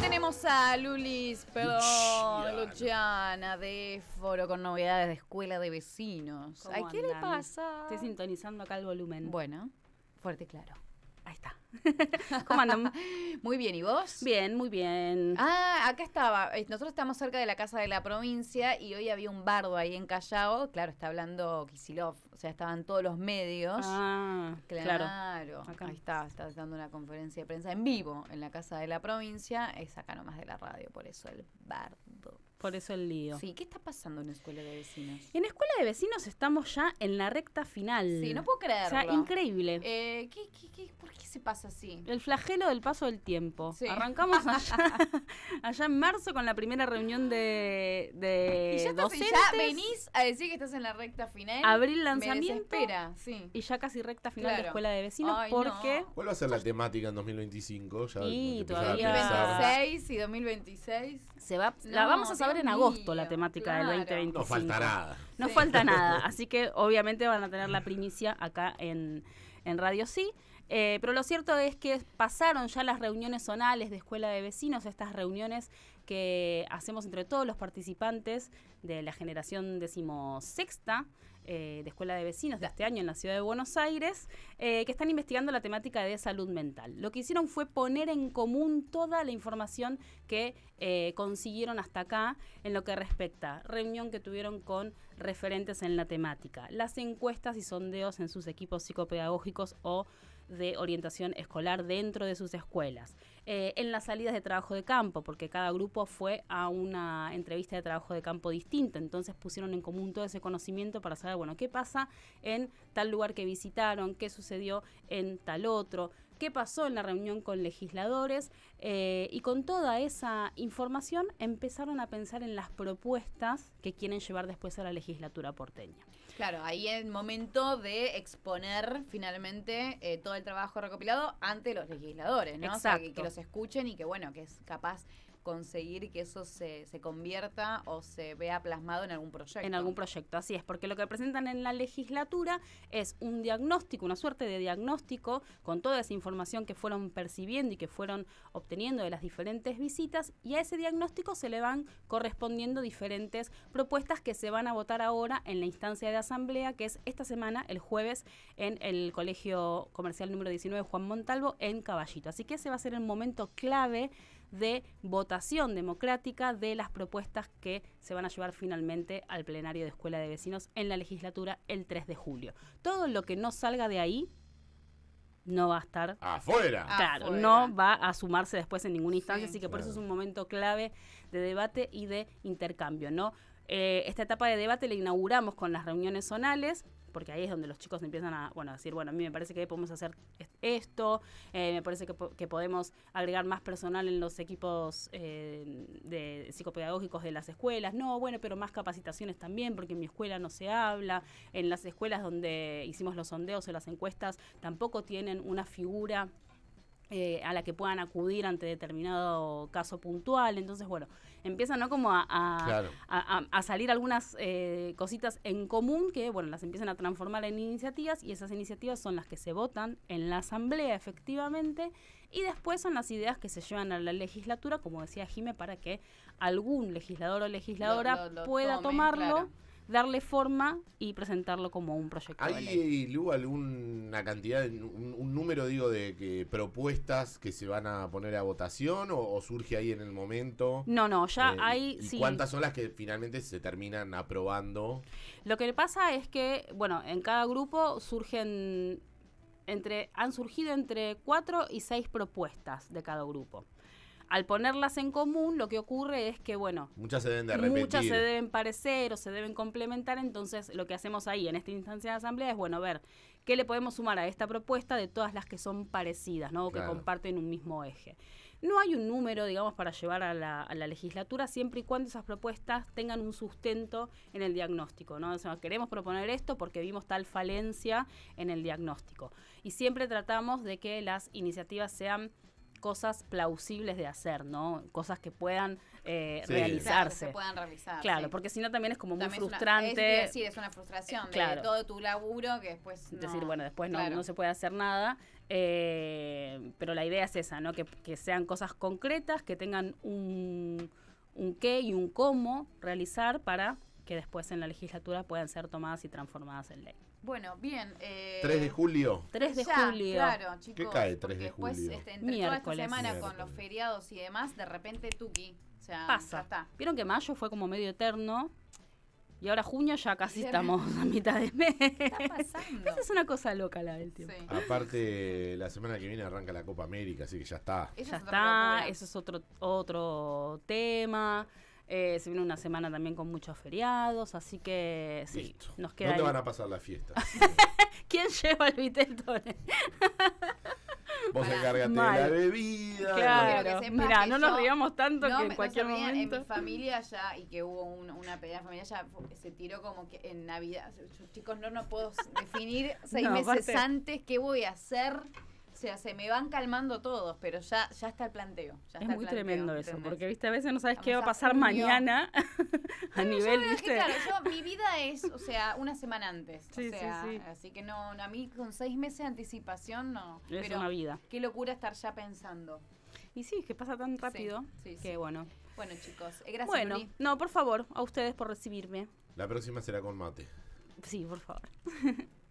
tenemos a Lulis, perdón, Luciana de Foro con novedades de escuela de vecinos. ¿A qué le pasa? Estoy sintonizando acá el volumen. Bueno, fuerte y claro. ¿Cómo muy bien, ¿y vos? Bien, muy bien. Ah, acá estaba. Eh, nosotros estamos cerca de la casa de la provincia y hoy había un bardo ahí en Callao. Claro, está hablando Kisilov, o sea, estaban todos los medios. Ah, claro. Ahí está, está dando una conferencia de prensa en vivo en la casa de la provincia. Es acá nomás de la radio, por eso el bardo. Por eso el lío. Sí, ¿qué está pasando en Escuela de Vecinos? En Escuela de Vecinos estamos ya en la recta final. Sí, no puedo creerlo. O sea, increíble. Eh, ¿qué, qué, qué, por qué se pasa así? El flagelo del paso del tiempo. Sí. Arrancamos allá, allá en marzo con la primera reunión de, de y ya, venís a decir que estás en la recta final. Abril lanzamiento. Me sí. Y ya casi recta final de Escuela de Vecinos ¿por porque... vuelvo a ser la temática en 2025? Ya y todavía... 2026 y 2026. Se va, la vamos a saber en agosto la temática del 2025. No falta nada. No falta nada, así que obviamente van a tener la primicia acá en, Radio Sí. Eh, pero lo cierto es que pasaron ya las reuniones zonales de escuela de vecinos, estas reuniones que hacemos entre todos los participantes de la generación decimosexta eh, de Escuela de Vecinos de este año en la ciudad de Buenos Aires, eh, que están investigando la temática de salud mental. Lo que hicieron fue poner en común toda la información que eh, consiguieron hasta acá en lo que respecta reunión que tuvieron con referentes en la temática, las encuestas y sondeos en sus equipos psicopedagógicos o de orientación escolar dentro de sus escuelas. Eh, en las salidas de trabajo de campo, porque cada grupo fue a una entrevista de trabajo de campo distinta, entonces pusieron en común todo ese conocimiento para saber, bueno, qué pasa en tal lugar que visitaron, qué sucedió en tal otro, qué pasó en la reunión con legisladores, eh, y con toda esa información empezaron a pensar en las propuestas que quieren llevar después a la legislatura porteña. Claro, ahí es momento de exponer finalmente eh, todo el trabajo recopilado ante los legisladores, ¿no? Exacto. que, que, los escuchen y que, bueno, que es capaz conseguir que eso se, se convierta o se vea plasmado en algún proyecto. En algún proyecto, así es, porque lo que presentan en la legislatura es un diagnóstico, una suerte de diagnóstico con toda esa información que fueron percibiendo y que fueron obteniendo de las diferentes visitas y a ese diagnóstico se le van correspondiendo diferentes propuestas que se van a votar ahora en la instancia de asamblea que es esta semana, el jueves, en el Colegio Comercial número 19 Juan Montalvo en Caballito. Así que ese va a ser el momento clave de votación democrática de las propuestas que se van a llevar finalmente al plenario de Escuela de Vecinos en la legislatura el 3 de julio. Todo lo que no salga de ahí no va a estar afuera. Claro, no va a sumarse después en ninguna instancia, así que por eso es un momento clave de debate y de intercambio, ¿no? Eh, esta etapa de debate la inauguramos con las reuniones zonales, porque ahí es donde los chicos empiezan a, bueno, decir, bueno, a mí me parece que podemos hacer esto, eh, me parece que, que, podemos agregar más personal en los equipos eh, de psicopedagógicos de las escuelas, no, bueno, pero más capacitaciones también, porque en mi escuela no se habla, en las escuelas donde hicimos los sondeos o las encuestas tampoco tienen una figura eh, a la que puedan acudir ante determinado caso puntual. Entonces, bueno, empiezan como a, salir algunas eh, cositas en común que, bueno, las empiezan a transformar en iniciativas y esas iniciativas son las que se votan en la Asamblea, efectivamente, y después son las ideas que se llevan a la legislatura, como decía Jime, para que algún legislador o legisladora pueda tomarlo darle forma y presentarlo como un proyecto. ¿Hay, eh, alguna cantidad, un, número, digo, de propuestas que se van a poner a votación o, surge ahí en el momento? No, no, ya eh, hay... ¿Y cuántas son las que finalmente se terminan aprobando? Lo que pasa es que, bueno, en cada grupo surgen... Entre, han surgido entre cuatro y seis propuestas de cada grupo al ponerlas en común, lo que ocurre es que, bueno. Muchas se deben de repetir. Muchas se deben parecer o se deben complementar. Entonces, lo que hacemos ahí, en esta instancia de asamblea, es, bueno, ver qué le podemos sumar a esta propuesta de todas las que son parecidas, ¿no? O que comparten un mismo eje. No hay un número, digamos, para llevar a la, a la, legislatura siempre y cuando esas propuestas tengan un sustento en el diagnóstico, ¿no? O sea, queremos proponer esto porque vimos tal falencia en el diagnóstico. Y siempre tratamos de que las iniciativas sean cosas plausibles de hacer, ¿no? Cosas que puedan realizarse. Eh, claro, que puedan realizar. Claro, porque si no también es como muy frustrante. sí, es una frustración claro. de todo tu laburo que después. Decir, bueno, después no, no se puede hacer nada. Eh, pero la idea es esa, ¿no? Que, que sean cosas concretas, que tengan un, un qué y un cómo realizar para que después en la legislatura puedan ser tomadas y transformadas en ley. Bueno, bien. Eh, 3 de julio. 3 de ya, Claro, chicos. ¿Qué cae 3 de julio? Después, este, entre toda esta semana con los feriados y demás, de repente Tuki. O sea, Pasa. Vieron que mayo fue como medio eterno. Y ahora junio ya casi estamos a mitad de mes. está pasando? Esa es una cosa loca la del tiempo. Aparte, la semana que viene arranca la Copa América, así que ya está. ya está, eso es otro, otro tema. Eh, se viene una semana también con muchos feriados, así que sí, nos queda. No van a pasar la fiesta. ¿Quién lleva el tone? Vos encárgate de la bebida. Claro. Mira, no nos riamos tanto que en cualquier momento. En mi familia ya, y que hubo una pelea en familia, ya se tiró como que en Navidad. Chicos, no, no puedo definir seis meses antes qué voy a hacer. O sea, se me van calmando todos, pero ya, ya está el planteo. es muy tremendo eso, porque viste, a veces no sabes qué va a pasar mañana a nivel. ¿viste? mi vida es, o sea, una semana antes. así que no, a mí con seis meses de anticipación no. Es una vida. Qué locura estar ya pensando. Y sí, es que pasa tan rápido que bueno. Bueno, chicos, eh, gracias. Bueno, no, por favor, a ustedes por recibirme. La próxima será con mate. Sí, por favor.